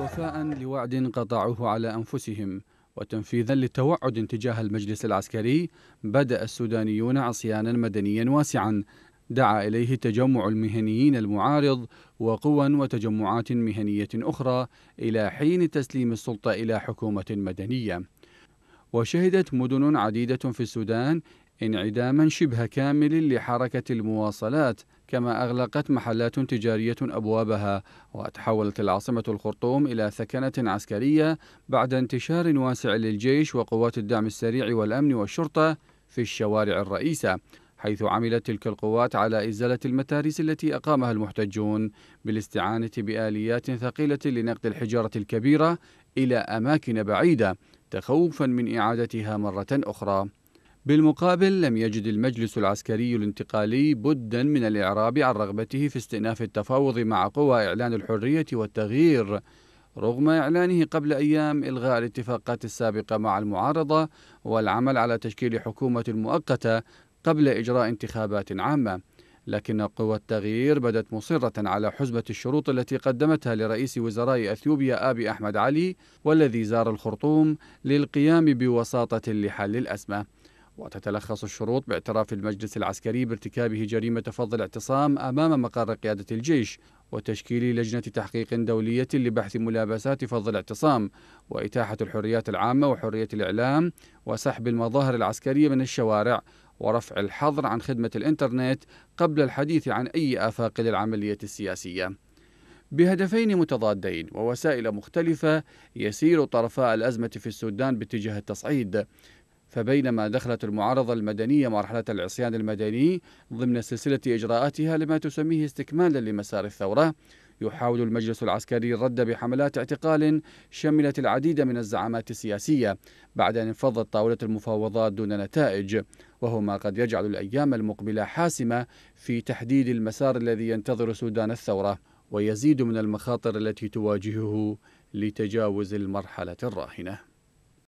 وفاء لوعد قطعوه على أنفسهم وتنفيذا للتوعد تجاه المجلس العسكري بدأ السودانيون عصيانا مدنيا واسعا دعا إليه تجمع المهنيين المعارض وقوى وتجمعات مهنية أخرى إلى حين تسليم السلطة إلى حكومة مدنية وشهدت مدن عديدة في السودان انعداما شبه كامل لحركة المواصلات كما أغلقت محلات تجارية أبوابها وتحولت العاصمة الخرطوم إلى ثكنة عسكرية بعد انتشار واسع للجيش وقوات الدعم السريع والأمن والشرطة في الشوارع الرئيسة حيث عملت تلك القوات على إزالة المتاريس التي أقامها المحتجون بالاستعانة بآليات ثقيلة لنقل الحجارة الكبيرة إلى أماكن بعيدة تخوفا من إعادتها مرة أخرى بالمقابل لم يجد المجلس العسكري الانتقالي بدا من الإعراب عن رغبته في استئناف التفاوض مع قوى إعلان الحرية والتغيير رغم إعلانه قبل أيام إلغاء الاتفاقات السابقة مع المعارضة والعمل على تشكيل حكومة مؤقتة قبل إجراء انتخابات عامة لكن قوى التغيير بدت مصرة على حزبة الشروط التي قدمتها لرئيس وزراء أثيوبيا آبي أحمد علي والذي زار الخرطوم للقيام بوساطة لحل الأزمة وتتلخص الشروط باعتراف المجلس العسكري بارتكابه جريمة فض الاعتصام أمام مقر قيادة الجيش وتشكيل لجنة تحقيق دولية لبحث ملابسات فض الاعتصام وإتاحة الحريات العامة وحرية الإعلام وسحب المظاهر العسكرية من الشوارع ورفع الحظر عن خدمة الإنترنت قبل الحديث عن أي آفاق للعملية السياسية. بهدفين متضادين ووسائل مختلفة يسير طرفاء الأزمة في السودان باتجاه التصعيد، فبينما دخلت المعارضة المدنية مرحلة العصيان المدني ضمن سلسلة إجراءاتها لما تسميه استكمالا لمسار الثورة يحاول المجلس العسكري الرد بحملات اعتقال شملت العديد من الزعامات السياسية بعد أن انفضت طاولة المفاوضات دون نتائج وهو ما قد يجعل الأيام المقبلة حاسمة في تحديد المسار الذي ينتظر سودان الثورة ويزيد من المخاطر التي تواجهه لتجاوز المرحلة الراهنة